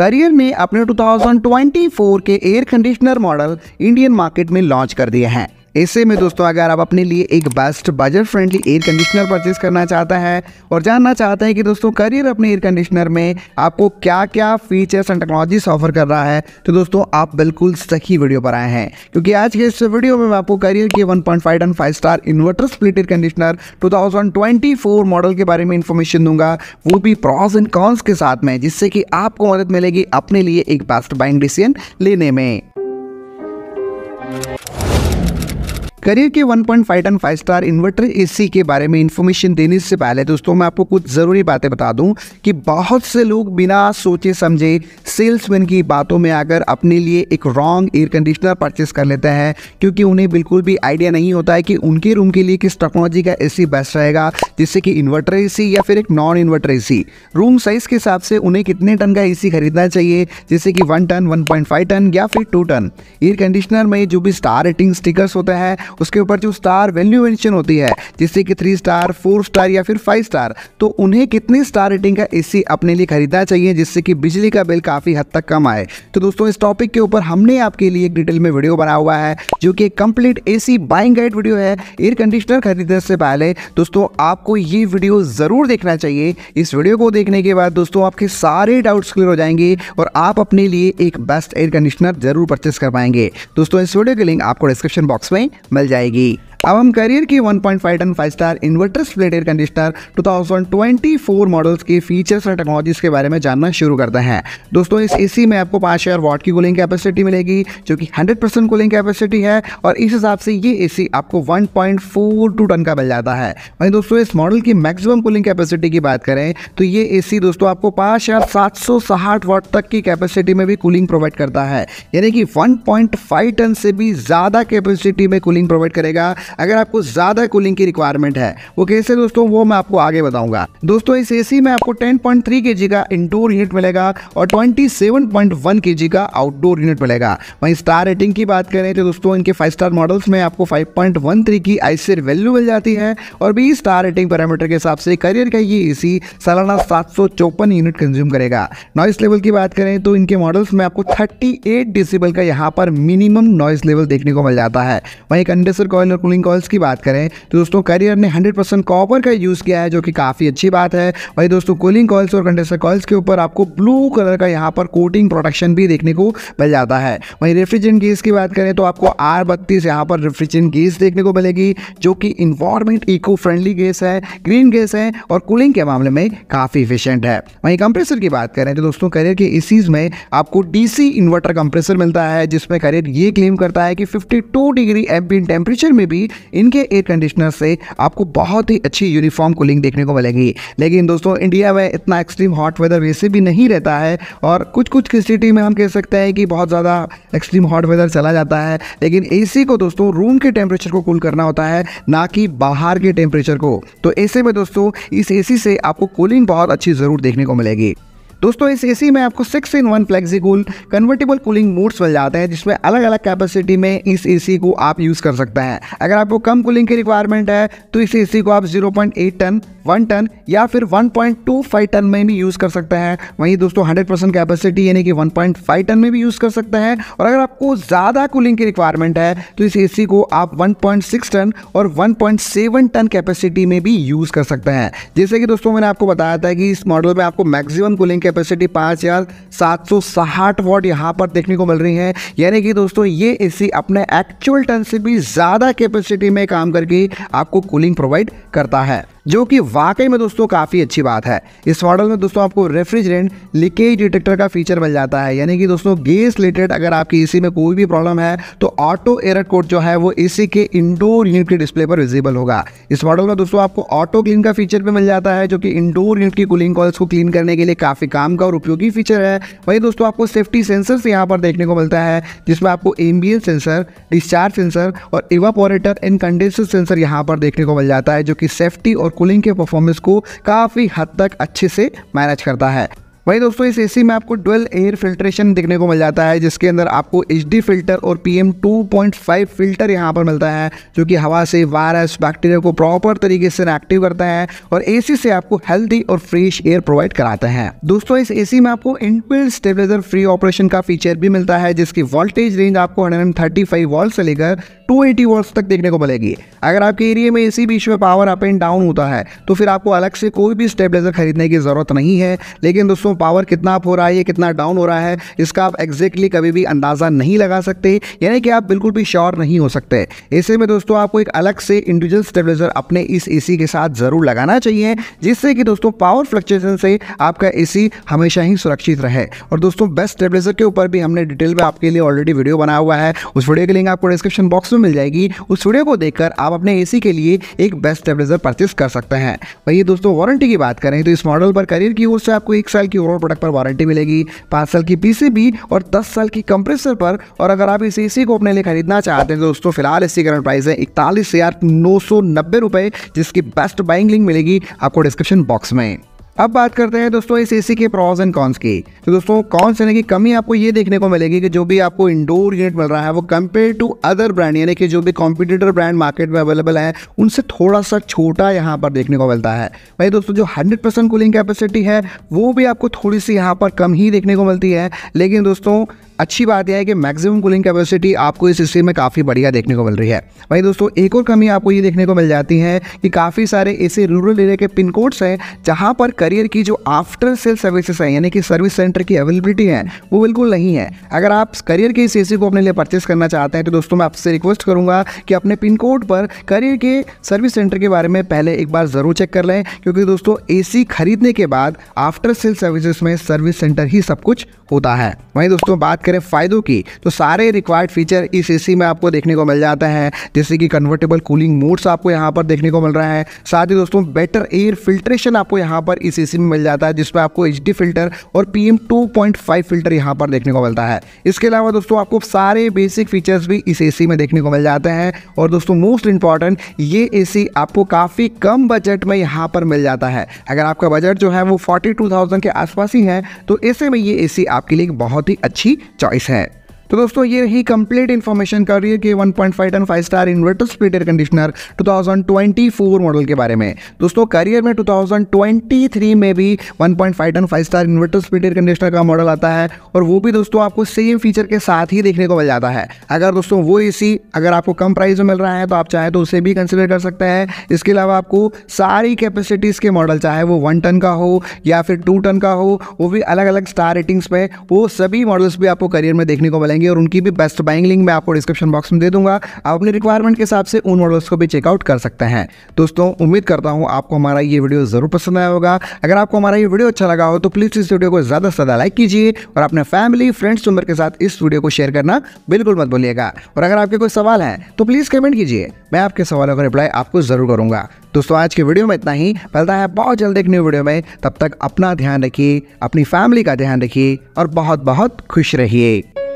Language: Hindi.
करियर ने अपने 2024 के air conditioner model Indian market में लॉन्च कर दिए हैं ऐसे में दोस्तों अगर आप अपने लिए एक best budget friendly air conditioner purchase करना चाहता है और जानना चाहता है कि दोस्तों करियर अपने एयर कंडीशनर में आपको क्या क्या फीचर्स एंड टेक्नोलॉजीज ऑफर कर रहा है तो दोस्तों आप बिल्कुल सही वीडियो पर आए हैं क्योंकि आज के इस वीडियो में मैं आपको करियर के one point five star inverter split air conditioner two model के बारे में इन्फॉर्मेशन दूंगा वो भी प्रॉस एंड कॉन्स के साथ में जिससे कि आपको मदद मिलेगी अपने लिए एक बेस्ट बाइंग डिसीजन लेने में करियर के 1.5 ton five star inverter AC के बारे में इन्फॉर्मेशन देने से पहले दोस्तों मैं आपको कुछ ज़रूरी बातें बता दूं कि बहुत से लोग बिना सोचे समझे सेल्समैन की बातों में आकर अपने लिए एक रॉन्ग एयर कंडीशनर परचेस कर लेते हैं क्योंकि उन्हें बिल्कुल भी आइडिया नहीं होता है कि उनके रूम के लिए किस टेक्नोलॉजी का ए बेस्ट रहेगा जैसे कि इन्वर्टर ए या फिर एक नॉन इन्वर्टर ए रूम साइज़ के हिसाब से उन्हें कितने टन का ए खरीदना चाहिए जैसे कि वन टन वन टन या फिर टू टन एयर कंडीशनर में जो भी स्टार रेटिंग स्टिकर्स होते हैं उसके ऊपर जो स्टार वैल्यू मेंशन होती है जिससे कि थ्री स्टार फोर स्टार या फिर फाइव स्टार तो उन्हें कितनी स्टार रेटिंग का एसी अपने लिए खरीदना चाहिए जिससे कि बिजली का बिल काफ़ी हद तक कम आए तो दोस्तों इस टॉपिक के ऊपर हमने आपके लिए एक डिटेल में वीडियो बना हुआ है जो कि complete a buying guide video है एयर कंडीशनर खरीदने से पहले दोस्तों आपको ये वीडियो ज़रूर देखना चाहिए इस वीडियो को देखने के बाद दोस्तों आपके सारे डाउट्स क्लियर हो जाएंगे और आप अपने लिए एक बेस्ट एयर कंडीशनर जरूर परचेस कर पाएंगे दोस्तों इस वीडियो के लिंक आपको डिस्क्रिप्शन बॉक्स में मिल जाएगी अब हम करियर की 1.5 ton five star inverter split air conditioner 2024 models के फीचर्स और टेक्नोलॉजीज के बारे में जानना शुरू करते हैं दोस्तों इस एसी में आपको पाँच हज़ार वॉट की कूलिंग कैपेसिटी मिलेगी जो कि 100 परसेंट कूलिंग कैपेसिटी है और इस हिसाब से ये एसी आपको 1.42 टन का मिल जाता है वहीं दोस्तों इस मॉडल की मैक्सिमम कूलिंग कैपेसिटी की बात करें तो ये सी दोस्तों आपको पाँच हज़ार सात सौ साठ वॉट तक की कैपेसिटी में भी कूलिंग प्रोवाइड करता है यानी कि फाइव टन से भी ज़्यादा कैपेसिटी में कूलिंग प्रोवाइड करेगा अगर आपको ज़्यादा कूलिंग की रिक्वायरमेंट है वो कैसे दोस्तों वो मैं आपको आगे बताऊंगा दोस्तों इस एसी में आपको 10.3 जी का इंडोर यूनिट मिलेगा और 27.1 जी का आउटडोर यूनिट मिलेगा वहीं स्टार रेटिंग की बात करें तो दोस्तों इनके फाइव स्टार मॉडल्स में आपको थ्री की आईसीर वैल्यू मिल जाती है और बीस स्टार रेटिंग पैरामीटर के हिसाब से करियर का ये सी सालाना सात यूनिट कंज्यूम करेगा नॉइस लेवल की बात करें तो इनके मॉडल्स में आपको थर्टी एट का यहाँ पर मिनिमम नॉइस लेवल देखने को मिल जाता है वहीं कंडेसर कॉयल और कूलिंग अर्निंग कॉल्स की बात करें तो दोस्तों करियर ने हंड्रेड परसेंट कॉपर का यूज़ किया है जो कि काफ़ी अच्छी बात है वही दोस्तों कूलिंग कॉल्स और कंडेंसर कॉल्स के ऊपर आपको ब्लू कलर का यहाँ पर कोटिंग प्रोटेक्शन भी देखने को मिल जाता है वहीं रेफ्रिजरेंट गेस की बात करें तो आपको आर बत्तीस यहाँ पर रेफ्रिजरेंट गेस देखने को मिलेगी जो कि इन्वायरमेंट इको फ्रेंडली गेस है ग्रीन गेस है और कूलिंग के मामले में काफ़ी इफिशेंट है वहीं कंप्रेसर की बात करें तो दोस्तों करियर के इसीज में आपको डीसी इन्वर्टर कंप्रेसर मिलता है जिसमें करियर ये क्लेम करता है कि 52 डिग्री एम्बियन टेम्परेचर में भी इनके एयर कंडीशनर से आपको बहुत ही अच्छी यूनिफॉर्म कूलिंग देखने को मिलेगी लेकिन दोस्तों इंडिया में इतना एक्सट्रीम हॉट वेदर वैसे भी नहीं रहता है और कुछ कुछ सिटी में हम कह सकते हैं कि बहुत ज़्यादा एक्सट्रीम हॉट वेदर चला जाता है लेकिन ए को दोस्तों रूम के टेम्परेचर को कूल करना होता है ना कि बाहर के टेम्परेचर को तो ऐसे में दोस्तों इस ए से आपको कूलिंग बहुत अच्छी ज़रूर देखने को मिलेगी दोस्तों इस एसी में आपको six in one flexicool convertible cooling modes मिल जाते हैं जिसमें अलग अलग कैपेसिटी में इस एसी को आप यूज़ कर सकते हैं अगर आपको कम कूलिंग की रिक्वायरमेंट है तो इस एसी को आप 0.8 टन वन टन या फिर one point two five ton में भी यूज़ कर सकता है वहीं दोस्तों हंड्रेड परसेंट कैपेसिटी यानी कि वन पॉइंट फाइव टन में भी यूज़ कर सकता है और अगर आपको ज़्यादा कूलिंग की रिक्वायरमेंट है तो इस एसी को आप वन पॉइंट सिक्स टन और one point seven ton capacity में भी यूज़ कर सकते हैं जैसे कि दोस्तों मैंने आपको बताया था कि इस मॉडल में आपको मैक्सिमम कूलिंग कैपेसिटी पाँच हज़ार सात सौ साठ वॉट यहाँ पर देखने को मिल रही है यानी कि दोस्तों ये सी अपने एक्चुअल टन से भी ज़्यादा कैपेसिटी में काम करके आपको कूलिंग प्रोवाइड करता है जो कि वाकई में दोस्तों काफ़ी अच्छी बात है इस मॉडल में दोस्तों आपको रेफ्रिजरेंट लीकेज डिटेक्टर का फीचर मिल जाता है यानी कि दोस्तों गैस रिलेटेड अगर आपकी एसी में कोई भी प्रॉब्लम है तो ऑटो एरर कोड जो है वो एसी के इंडोर यूनिट के डिस्प्ले पर विजिबल होगा इस मॉडल में दोस्तों आपको ऑटो क्लीन का फीचर भी मिल जाता है जो कि इंडोर यूनिट की कूलिंग कॉल्स को क्लीन करने के लिए काफ़ी काम का और उपयोगी फीचर है वहीं दोस्तों आपको सेफ्टी से यहाँ पर देखने को मिलता है जिसमें आपको एम्बियन सेंसर डिस्चार्ज सेंसर और इवापोरेटर एंड कंडेंसर सेंसर यहाँ पर देखने को मिल जाता है जो कि सेफ्टी और और कूलिंग के परफॉर्मेंस को काफ़ी हद तक अच्छे से मैनेज करता है वहीं दोस्तों इस एसी में आपको डुअल एयर फिल्ट्रेशन देखने को मिल जाता है जिसके अंदर आपको एच फिल्टर और पी एम फिल्टर यहाँ पर मिलता है जो कि हवा से वायरस बैक्टीरिया को प्रॉपर तरीके से एक्टिव करता है और ए से आपको हेल्दी और फ्रेश एयर प्रोवाइड कराता है दोस्तों इस ए में आपको इनबिल्ड स्टेबिलाईजर फ्री ऑपरेशन का फीचर भी मिलता है जिसकी वोल्टेज रेंज आपको हंड्रेड एंड से लेकर 280 एटी तक देखने को मिलेगी अगर आपके एरिया में इसी बीच में पावर अप एंड डाउन होता है तो फिर आपको अलग से कोई भी स्टेबलाइजर खरीदने की ज़रूरत नहीं है लेकिन दोस्तों दोस्तों पावर कितना अप हो रहा है ये कितना डाउन हो रहा है इसका आप एग्जैक्टली कभी भी अंदाज़ा नहीं लगा सकते यानी कि आप बिल्कुल भी श्योर नहीं हो सकते ऐसे में दोस्तों आपको एक अलग से इंडिविजुअल स्टेबलाइजर अपने इस ए के साथ ज़रूर लगाना चाहिए जिससे कि दोस्तों पावर फ्लक्चुएशन से आपका ए हमेशा ही सुरक्षित रहे और दोस्तों बेस्ट स्टेबलाइजर के ऊपर भी हमने डिटेल में आपके लिए ऑलरेडी वीडियो बनाया हुआ है उस वीडियो के लिंक आपको डिस्क्रिप्शन बॉक्स में मिल जाएगी उस वीडियो को देखकर आप अपने एसी के लिए एक बेस्ट स्टेबलाइजर परचेस कर सकते हैं वही दोस्तों वारंटी की बात करें तो इस मॉडल पर करियर की ओर से आपको एक साल की ओवरऑल प्रोडक्ट पर वारंटी मिलेगी पाँच साल की पीसीबी और दस साल की कंप्रेसर पर और अगर आप इसे इसी को अपने लिए खरीदना चाहते हैं तो दोस्तों फिलहाल इसी करंट प्राइस है इकतालीस हज़ार नौ सौ नब्बे रुपये जिसकी बेस्ट बाइंग लिंक मिलेगी आपको डिस्क्रिप्शन बॉक्स में अब बात करते हैं दोस्तों इस एसी के प्रॉज एंड कॉन्स की तो दोस्तों कॉन्स यानी कि कमी आपको ये देखने को मिलेगी कि जो भी आपको इंडोर यूनिट मिल रहा है वो कंपेयर टू अदर ब्रांड यानी कि जो भी कॉम्पिटिटर ब्रांड मार्केट में अवेलेबल है उनसे थोड़ा सा छोटा यहाँ पर देखने को मिलता है भाई दोस्तों जो हंड्रेड परसेंट कूलिंग कैपेसिटी है वो भी आपको थोड़ी सी यहाँ पर कम ही देखने को मिलती है लेकिन दोस्तों अच्छी बात यह है कि मैक्सिमम कूलिंग कैपेसिटी आपको इस स्टील में काफ़ी बढ़िया देखने को मिल रही है वहीं दोस्तों एक और कमी आपको ये देखने को मिल जाती है कि काफ़ी सारे ऐसे रूरल एरिया के पिन कोड्स हैं जहाँ पर करियर की जो आफ्टर सेल सर्विसेज हैं यानी कि सर्विस सेंटर की अवेलेबिलिटी है वो बिल्कुल नहीं है अगर आप करियर के इस ए को अपने लिए परचेस करना चाहते हैं तो दोस्तों मैं आपसे रिक्वेस्ट करूँगा कि अपने पिन कोड पर करियर के सर्विस सेंटर के बारे में पहले एक बार ज़रूर चेक कर लें क्योंकि दोस्तों ए खरीदने के बाद आफ्टर सेल सर्विसेज में सर्विस सेंटर ही सब कुछ होता है वहीं दोस्तों बात करें फ़ायदों की तो सारे रिक्वायर्ड फीचर इस एसी में आपको देखने को मिल जाता है जैसे कि कन्वर्टेबल कूलिंग मोड्स आपको यहाँ पर देखने को मिल रहा है साथ ही दोस्तों बेटर एयर फिल्ट्रेशन आपको यहाँ पर इस एसी में मिल जाता है जिसमें आपको एच फिल्टर और पी एम फिल्टर यहाँ पर देखने को मिलता है इसके अलावा दोस्तों आपको सारे बेसिक फीचर्स भी इस ए में देखने को मिल जाते हैं और दोस्तों मोस्ट इंपॉर्टेंट ये ए आपको काफ़ी कम बजट में यहाँ पर मिल जाता है अगर आपका बजट जो है वो 42,000 के आसपास ही है तो ऐसे में ये एसी आपके लिए बहुत ही अच्छी Chọi xẻ तो दोस्तों ये रही कंप्लीट इन्फॉर्मेशन कर रही है कि 1.5 ton five star inverter split air conditioner 2024 model के बारे में दोस्तों करियर में 2023 में भी 1.5 ton five star inverter split air conditioner का मॉडल आता है और वो भी दोस्तों आपको सेम फीचर के साथ ही देखने को मिल जाता है अगर दोस्तों वो ए अगर आपको कम प्राइस में मिल रहा है तो आप चाहे तो उसे भी कंसिडर कर सकते हैं इसके अलावा आपको सारी कैपेसिटीज़ के मॉडल चाहे वो वन टन का हो या फिर टू टन का हो वो भी अलग अलग स्टार रेटिंग्स पे वो सभी मॉडल्स भी आपको करियर में देखने को मिलेंगे जाएंगे और उनकी भी बेस्ट बाइंग लिंक मैं आपको डिस्क्रिप्शन बॉक्स में दे दूंगा आप अपनी रिक्वायरमेंट के हिसाब से उन मॉडल्स को भी चेकआउट कर सकते हैं दोस्तों उम्मीद करता हूँ आपको हमारा ये वीडियो ज़रूर पसंद आया होगा अगर आपको हमारा ये वीडियो अच्छा लगा हो तो प्लीज़ इस वीडियो को ज़्यादा से ज़्यादा लाइक कीजिए और अपने फैमिली फ्रेंड्स मेम्बर के साथ इस वीडियो को शेयर करना बिल्कुल मत भूलिएगा और अगर आपके कोई सवाल है तो प्लीज़ कमेंट कीजिए मैं आपके सवालों का रिप्लाई आपको ज़रूर करूंगा दोस्तों आज के वीडियो में इतना ही मिलता है बहुत जल्द एक न्यू वीडियो में तब तक अपना ध्यान रखिए अपनी फैमिली का ध्यान रखिए और बहुत बहुत खुश रहिए